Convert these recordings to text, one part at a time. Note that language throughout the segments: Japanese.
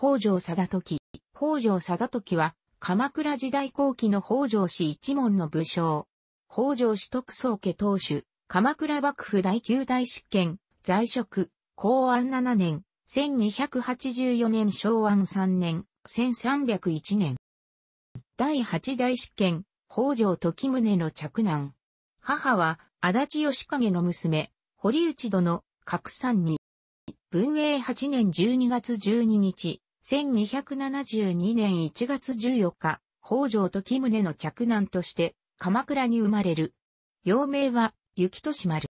北条貞時。北条貞時は、鎌倉時代後期の北条氏一門の武将。北条氏徳宗家当主、鎌倉幕府第九大執権、在職、公安七年、1284年昭安三年、1301年。第八代執権、北条時宗の嫡男。母は、足立義景の娘、堀内殿、角三に。文永八年12月12日、1272年1月14日、北条時宗の着難として、鎌倉に生まれる。幼名は、雪しまる。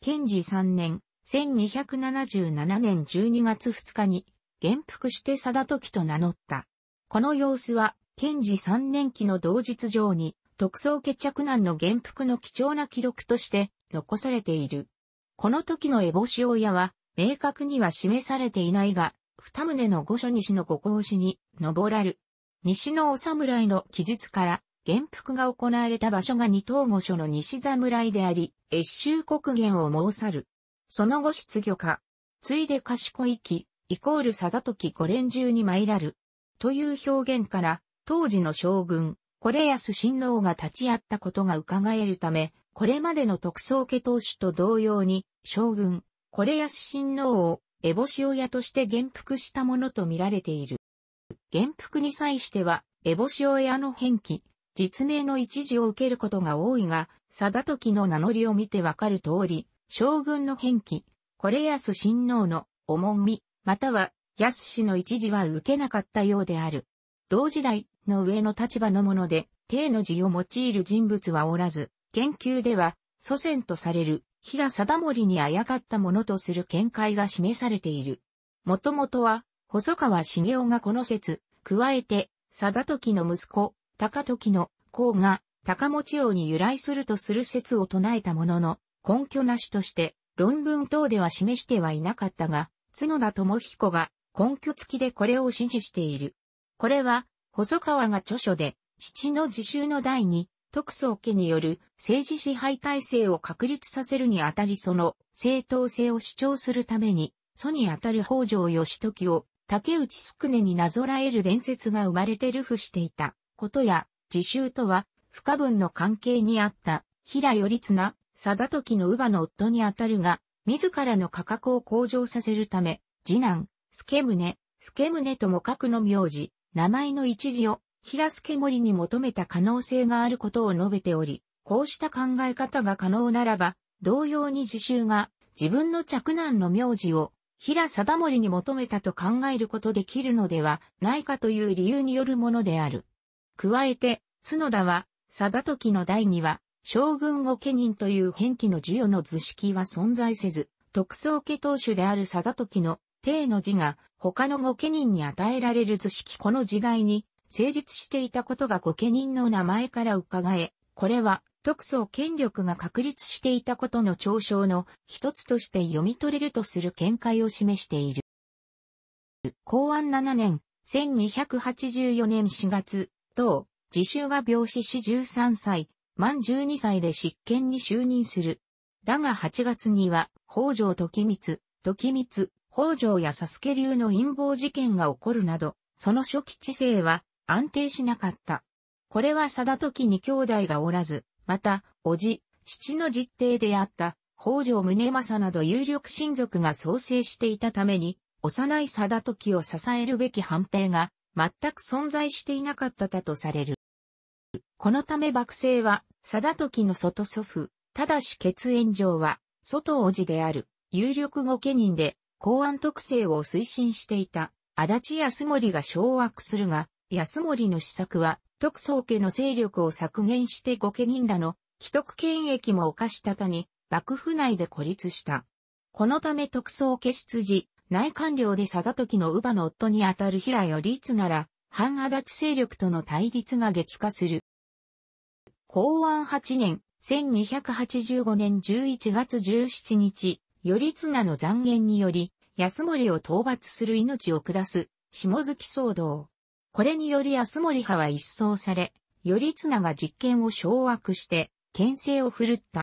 賢治3年、1277年12月2日に、元服して定時と名乗った。この様子は、賢治3年期の同日上に、特捜家着難の元服の貴重な記録として、残されている。この時の烏帽子親は、明確には示されていないが、二棟の御所西の五甲子に、登らる。西のお侍の記述から、元服が行われた場所が二等御所の西侍であり、越州国元を申さる。その後失業化。ついで賢いき、イコール定時五連中に参らる。という表現から、当時の将軍、これ安親王が立ち会ったことが伺えるため、これまでの特捜家当主と同様に、将軍、これ安親王を烏帽子親として元服したものとみられている。元服に際しては、烏帽子親の返記、実名の一時を受けることが多いが、定時の名乗りを見てわかる通り、将軍の返記、これ安親王の重み、または安氏の一時は受けなかったようである。同時代の上の立場のもので、帝の字を用いる人物はおらず、研究では祖先とされる平貞盛にあやかったものとする見解が示されている。もともとは、細川茂雄がこの説、加えて、貞時の息子、高時の子が、高持王に由来するとする説を唱えたものの、根拠なしとして、論文等では示してはいなかったが、角田智彦が根拠付きでこれを支持している。これは、細川が著書で、父の自習の第二、特捜家による政治支配体制を確立させるにあたりその正当性を主張するために、祖にあたる北条義時を竹内宿根になぞらえる伝説が生まれて流布していたことや、自習とは不可分の関係にあった平頼綱、貞時の乳母の夫にあたるが、自らの価格を向上させるため、次男、助宗、助宗とも書くの名字、名前の一字を平助森に求めた可能性があることを述べており、こうした考え方が可能ならば、同様に自習が自分の着難の名字を平貞森に求めたと考えることできるのではないかという理由によるものである。加えて、角田は、貞時の代には、将軍御家人という変記の授与の図式は存在せず、特捜家当主である貞時の帝の字が他の御家人に与えられる図式この時代に成立していたことが御家人の名前から伺え、これは特捜権力が確立していたことの嘲笑の一つとして読み取れるとする見解を示している。公安7年、1284年4月、当、自習が病死し13歳、満12歳で執権に就任する。だが8月には、北条時光、時光、北条や佐助流の陰謀事件が起こるなど、その初期知性は安定しなかった。これは定時に兄弟がおらず、また、叔父、父の実弟であった、北条宗政など有力親族が創生していたために、幼い定時を支えるべき判定が、全く存在していなかっただとされる。このため幕政は、定時の外祖父、ただし血縁上は、外叔父である、有力御家人で、公安特性を推進していた、足立康森が掌握するが、安森の施策は、徳宗家の勢力を削減して御家人らの既得権益も犯したたに、幕府内で孤立した。このため特捜家出自、内官僚で定時の乳母の夫にあたる平よりなら、反足立勢力との対立が激化する。公安8年、1285年11月17日、頼綱の残言により、安森を討伐する命を下す、下月騒動。これにより安森派は一掃され、頼綱が実権を掌握して、牽制を振るった。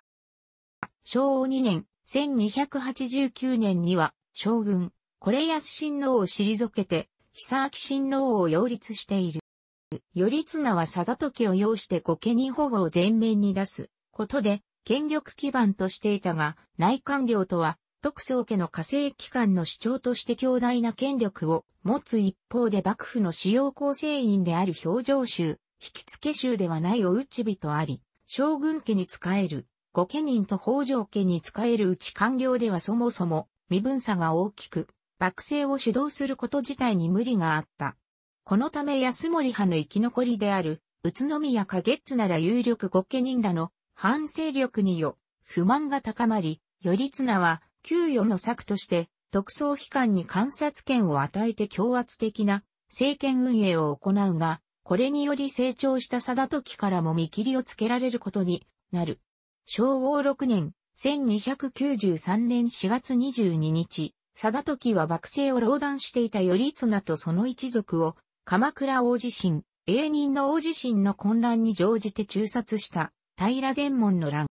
昭和2年、1289年には、将軍、これ安親王を退けて、久明親王を擁立している。頼綱は貞時を擁して御家人保護を前面に出すことで、権力基盤としていたが、内官僚とは徳宗家の家政機関の主張として強大な権力を持つ一方で幕府の主要構成員である表情衆、引付衆ではないお内ちとあり、将軍家に仕える、御家人と北条家に仕えるうち官僚ではそもそも身分差が大きく、幕政を主導すること自体に無理があった。このため安森派の生き残りである、宇都宮かゲッツなら有力御家人らの反省力によ、不満が高まり、頼綱は給与の策として、特捜機関に観察権を与えて強圧的な政権運営を行うが、これにより成長した定時からも見切りをつけられることになる。昭和6年、1293年4月22日、定時は幕政を老断していた頼綱とその一族を、鎌倉大地震、永仁の大地震の混乱に乗じて中殺した、平前門の乱。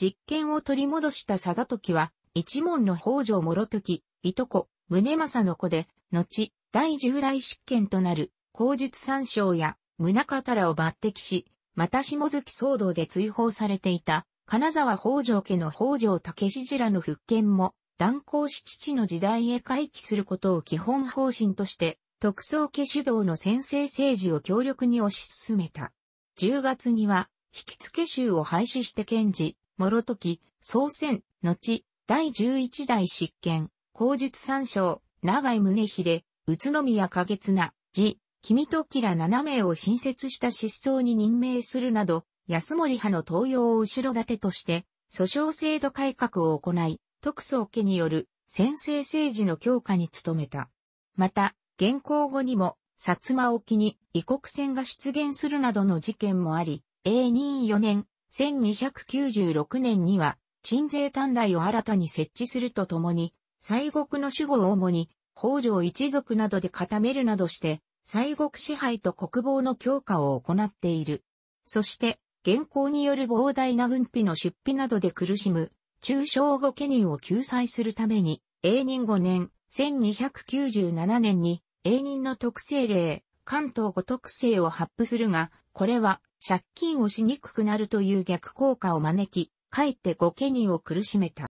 実権を取り戻した定時は、一門の北条諸時、いとこ、宗政の子で、後、第十来執権となる、皇術三章や、宗方らを抜擢し、また下月騒動で追放されていた、金沢北条家の北条武士次らの復権も、断交し父の時代へ回帰することを基本方針として、特捜家主導の先制政治を強力に推し進めた。10月には、引き付け衆を廃止して検事、諸時、総選、後、第11代執権、口述三章、長井宗秀、宇都宮影な字、君とキラ7名を新設した失踪に任命するなど、安森派の登用を後ろ盾として、訴訟制度改革を行い、特捜家による先制政治の強化に努めた。また、現行後にも、薩摩沖に異国船が出現するなどの事件もあり、A24 年、1296年には、鎮税短大を新たに設置するとともに、西国の守護を主に、北条一族などで固めるなどして、西国支配と国防の強化を行っている。そして、現行による膨大な軍費の出費などで苦しむ、中小後家人を救済するために、永仁五年、1297年に、永仁の特性令、関東五特性を発布するが、これは、借金をしにくくなるという逆効果を招き、かえって御家人を苦しめた。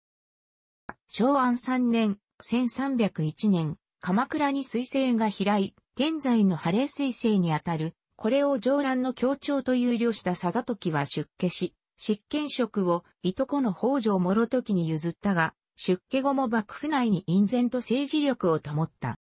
昭安3年、1301年、鎌倉に水星が開い、現在の晴れ彗水星にあたる、これを上乱の協調と有料した貞時は出家し、執権職をいとこの北条諸時に譲ったが、出家後も幕府内に隠然と政治力を保った。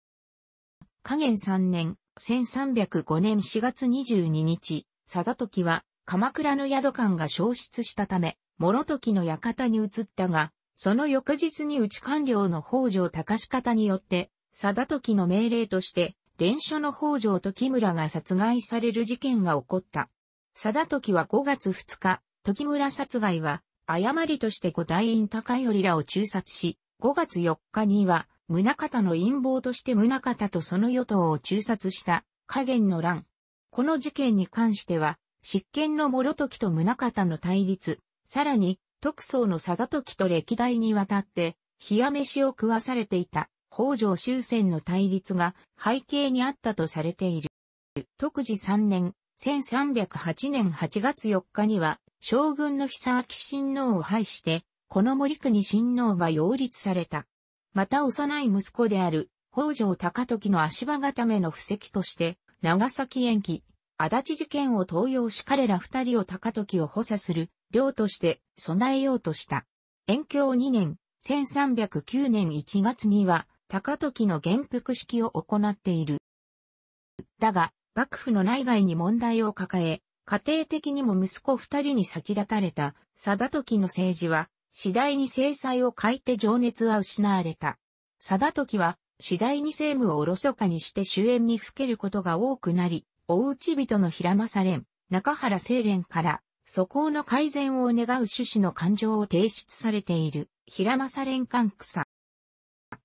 加減3年、1305年4月22日、貞時は鎌倉の宿館が消失したため、諸時の館に移ったが、その翌日に内官僚の北条隆方によって、貞時の命令として、連署の北条時村が殺害される事件が起こった。貞時は5月2日、時村殺害は、誤りとして五代院高頼らを中殺し、5月4日には、宗方の陰謀として宗方とその与党を中殺した加減の乱。この事件に関しては、執権の諸時と宗方の対立、さらに、特捜の田時と歴代にわたって、冷や飯を食わされていた北条周戦の対立が背景にあったとされている。特治3年、1308年8月4日には、将軍の久明親王を廃して、この森国親王が擁立された。また幼い息子である、北条高時の足場固めの布石として、長崎延期、足立事件を登用し彼ら二人を高時を補佐する領として備えようとした。延享2年、1309年1月には、高時の元服式を行っている。だが、幕府の内外に問題を抱え、家庭的にも息子二人に先立たれた、貞時の政治は、次第に制裁を欠いて情熱は失われた。貞時は、次第に政務をおろそかにして終焉にふけることが多くなり、大内人の平正連、中原清廉から、素行の改善を願う趣旨の感情を提出されている、平政連関草。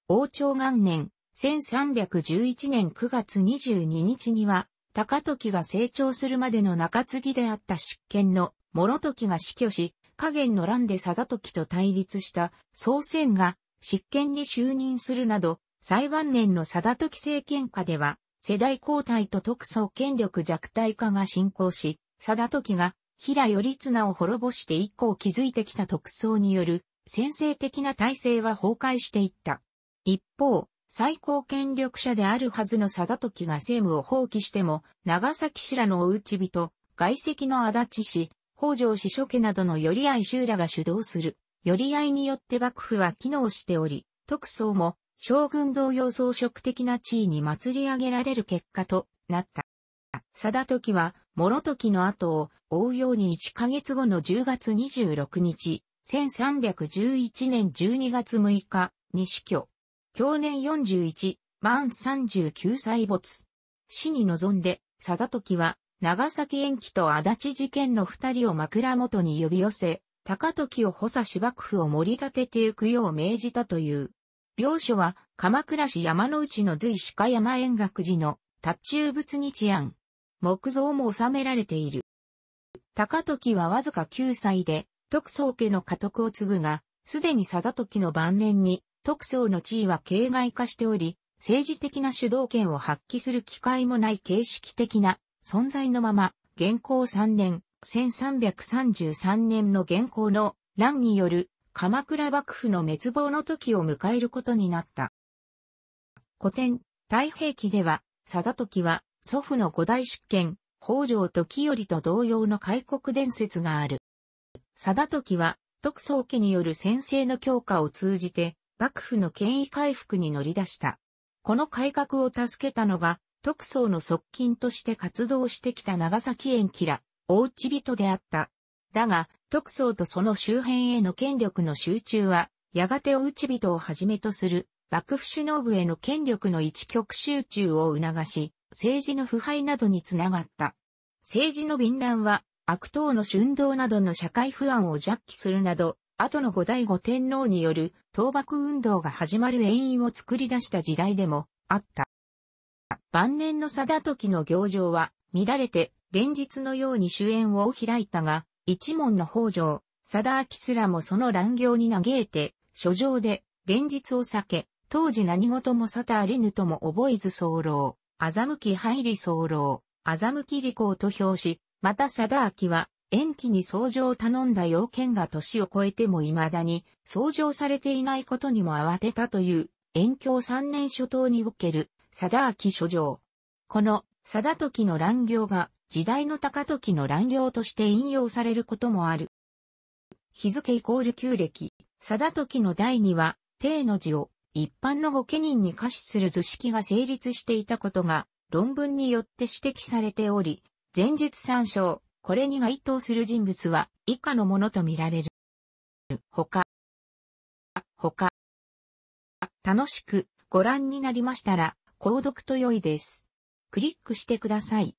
王朝元年、1311年9月22日には、高時が成長するまでの中継ぎであった執権の諸時が死去し、下減の乱で貞時と対立した総選が執権に就任するなど、最晩年の貞時政権下では、世代交代と特措権力弱体化が進行し、貞時が平頼綱を滅ぼして以降築いてきた特捜による先制的な体制は崩壊していった。一方、最高権力者であるはずの貞時が政務を放棄しても、長崎氏らのお内人、外籍の足立氏、北条氏諸家などの寄合衆らが主導する。寄合によって幕府は機能しており、特捜も将軍同様装飾的な地位に祭り上げられる結果となった。貞時は諸時の後を追うように1ヶ月後の10月26日、1311年12月6日、西居。去年41、満39歳没。死に臨んで、貞時は、長崎延期と足立事件の二人を枕元に呼び寄せ、高時を補佐し幕府を盛り立てていくよう命じたという。病書は、鎌倉市山の内の随鹿山円覚寺の、達中仏日庵、木造も収められている。高時はわずか9歳で、徳宗家の家督を継ぐが、すでに貞時の晩年に、徳宗の地位は形骸化しており、政治的な主導権を発揮する機会もない形式的な存在のまま、現行3年、1333年の現行の乱による鎌倉幕府の滅亡の時を迎えることになった。古典、太平記では、貞時は祖父の五代執権、北条時頼と同様の開国伝説がある。貞時は、徳宗家による先制の強化を通じて、幕府の権威回復に乗り出した。この改革を助けたのが、徳宗の側近として活動してきた長崎縁吉ら、大内人であった。だが、徳宗とその周辺への権力の集中は、やがて大内人をはじめとする、幕府首脳部への権力の一極集中を促し、政治の腐敗などにつながった。政治の貧乱は、悪党の春道などの社会不安を弱気するなど、後の五代五天皇による倒幕運動が始まる縁因を作り出した時代でもあった。晩年の貞時の行状は乱れて連日のように主演を開いたが、一門の北条、貞明すらもその乱行に嘆いて、書状で連日を避け、当時何事も沙汰あれぬとも覚えず候。欺き入り候、欺き利口と評し、また貞明は、延期に相乗を頼んだ要件が年を超えても未だに相乗されていないことにも慌てたという、延教3年初頭における、貞明書状。この、貞時の乱行が、時代の高時の乱行として引用されることもある。日付イコール旧暦、貞時の第二は、帝の字を、一般の御家人に可視する図式が成立していたことが論文によって指摘されており、前述参照、これに該当する人物は以下のものとみられる。他、他、楽しくご覧になりましたら、購読と良いです。クリックしてください。